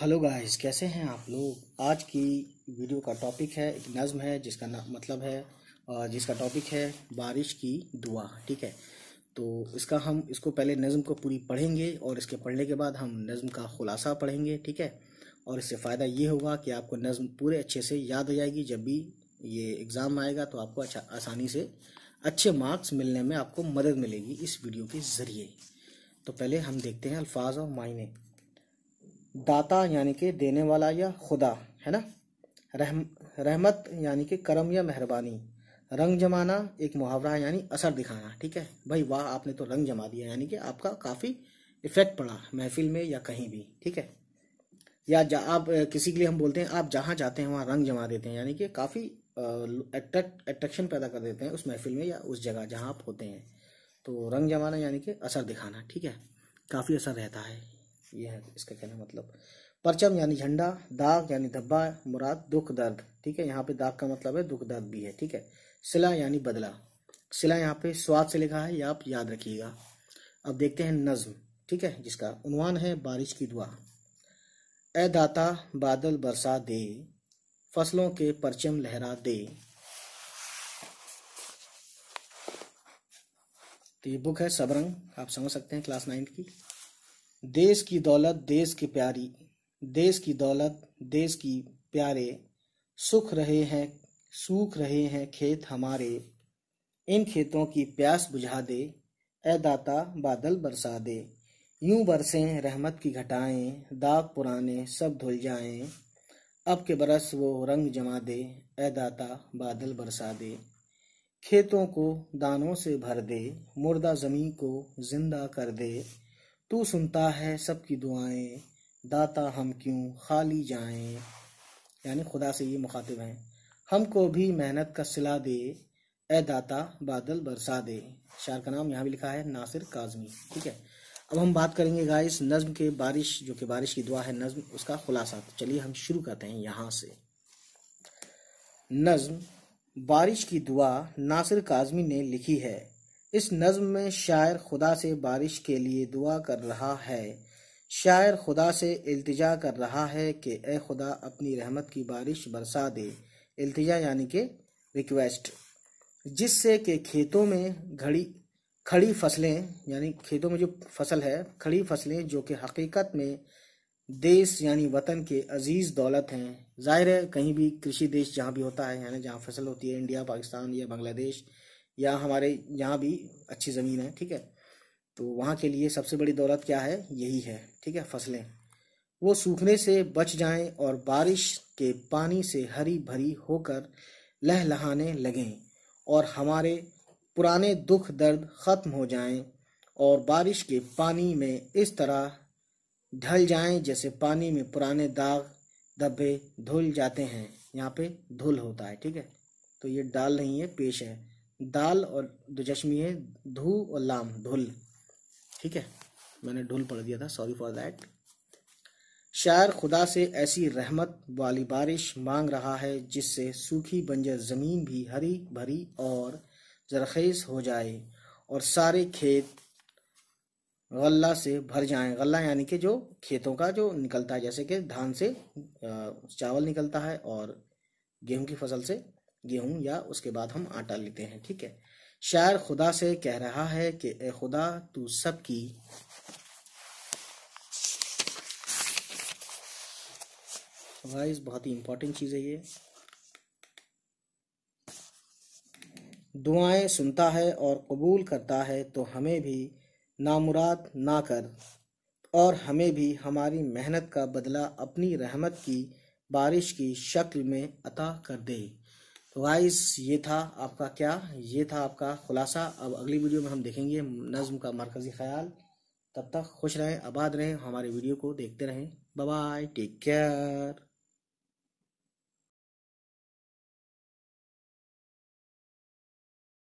hello guys कैसे हैं आप लोग आज की वीडियो का टॉपिक है एक नज़म है जिसका ना, मतलब है और जिसका टॉपिक है बारिश की दुआ ठीक है तो इसका हम इसको पहले नज़म को पूरी पढ़ेंगे और इसके पढ़ने के बाद हम नज़म का ख़ुलासा पढ़ेंगे ठीक है और इससे फ़ायदा ये होगा कि आपको नज़म पूरे अच्छे से याद हो जाएगी जब भी ये एग्ज़ाम आएगा तो आपको अच्छा आसानी से अच्छे मार्क्स मिलने में आपको मदद मिलेगी इस वीडियो के ज़रिए तो पहले हम देखते हैं अल्फाज और मायने दाता यानी कि देने वाला या खुदा है ना रहम रहमत यानी कि करम या मेहरबानी रंग जमाना एक मुहावरा यानी असर दिखाना ठीक है भाई वाह आपने तो रंग जमा दिया यानी कि आपका काफ़ी इफेक्ट पड़ा महफिल में या कहीं भी ठीक है या जा आप किसी के लिए हम बोलते हैं आप जहाँ जाते हैं वहाँ रंग जमा देते हैं यानी कि काफ़ी अट्रैक्शन पैदा कर देते हैं उस महफिल में या उस जगह जहाँ आप होते हैं तो रंग जमाना यानी कि असर दिखाना ठीक है काफ़ी असर रहता है ये है इसका कहना मतलब परचम यानी झंडा दाग यानी धब्बा मुराद दुख दर्द ठीक है यहाँ पे दाग का मतलब है दुख दर्द भी है ठीक है सिला यानी बदला सिला यहाँ पे स्वाद से लिखा है या आप याद रखिएगा अब देखते हैं नज्म ठीक है जिसका उनवान है बारिश की दुआ ए दाता बादल बरसा दे फसलों के परचम लहरा दे तो ये बुक है सबरंग आप समझ सकते हैं क्लास नाइन्थ की देश की दौलत देश की प्यारी देश की दौलत देश की प्यारे सुख रहे हैं सूख रहे हैं खेत हमारे इन खेतों की प्यास बुझा दे ए दाता बादल बरसा दे यूं बरसें रहमत की घटाएं दाग पुराने सब धुल जाएं अब के बरस वो रंग जमा दे ए दाता बादल बरसा दे खेतों को दानों से भर दे मुर्दा जमीन को जिंदा कर दे तू सुनता है सबकी दुआएं दाता हम क्यों खाली जाएं यानी खुदा से ये मुखातिब हैं हमको भी मेहनत का सिला दे ए दाता बादल बरसा दे शार का नाम यहाँ भी लिखा है नासिर काजमी ठीक है अब हम बात करेंगे गाइस नज्म के बारिश जो कि बारिश की दुआ है नज्म उसका खुलासा तो चलिए हम शुरू करते हैं यहाँ से नज्म बारिश की दुआ नासिर काजमी ने लिखी है इस नज़म में शायर खुदा से बारिश के लिए दुआ कर रहा है शायर खुदा से अल्तजा कर रहा है कि ए खुदा अपनी रहमत की बारिश बरसा दे अल्तजा यानी कि रिक्वेस्ट जिससे कि खेतों में घड़ी खड़ी फसलें यानी खेतों में जो फसल है खड़ी फसलें जो कि हकीकत में देश यानी वतन के अजीज़ दौलत हैं ज़ाहिर है कहीं भी कृषि देश जहाँ भी होता है यानी जहाँ फसल होती है इंडिया पाकिस्तान या बांग्लादेश या हमारे यहाँ भी अच्छी ज़मीन है ठीक है तो वहाँ के लिए सबसे बड़ी दौलत क्या है यही है ठीक है फसलें वो सूखने से बच जाएं और बारिश के पानी से हरी भरी होकर लहलहाने लगें और हमारे पुराने दुख दर्द ख़त्म हो जाएं और बारिश के पानी में इस तरह ढल जाएं जैसे पानी में पुराने दाग धब्बे धुल जाते हैं यहाँ पे धुल होता है ठीक है तो ये डाल नहीं है पेश है दाल और दुजश्मी है धू और लाम ढुल ठीक है मैंने ढुल पढ़ दिया था सॉरी फॉर दैट शायर खुदा से ऐसी रहमत वाली बारिश मांग रहा है जिससे सूखी बंजर ज़मीन भी हरी भरी और जरखेज हो जाए और सारे खेत गल्ला से भर जाए गल्ला यानी कि जो खेतों का जो निकलता है जैसे कि धान से चावल निकलता है और गेहूं की फसल से गेहूं या उसके बाद हम आटा लेते हैं ठीक है शायर खुदा से कह रहा है कि ए खुदा तू सबकी वाइज बहुत ही इंपॉर्टेंट चीज़ है ये दुआएं सुनता है और कबूल करता है तो हमें भी नामुराद ना कर और हमें भी हमारी मेहनत का बदला अपनी रहमत की बारिश की शक्ल में अता कर दे तो गाइस ये था आपका क्या ये था आपका खुलासा अब अगली वीडियो में हम देखेंगे नज़म का मरकज़ी ख्याल तब तक खुश रहें आबाद रहें हमारे वीडियो को देखते रहें बाय टेक केयर